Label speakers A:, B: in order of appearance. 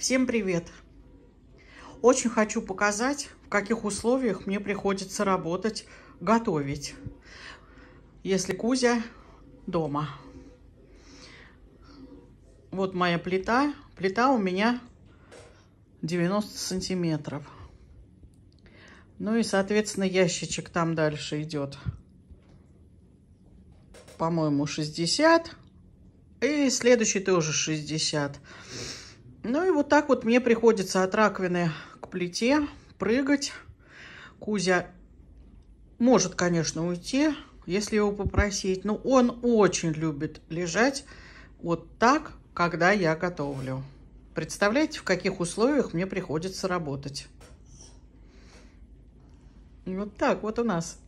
A: Всем привет! Очень хочу показать, в каких условиях мне приходится работать, готовить, если Кузя дома. Вот моя плита. Плита у меня 90 сантиметров. Ну и, соответственно, ящичек там дальше идет, по-моему, 60. И следующий тоже 60. 60. Ну и вот так вот мне приходится от раковины к плите прыгать. Кузя может, конечно, уйти, если его попросить. Но он очень любит лежать вот так, когда я готовлю. Представляете, в каких условиях мне приходится работать. Вот так вот у нас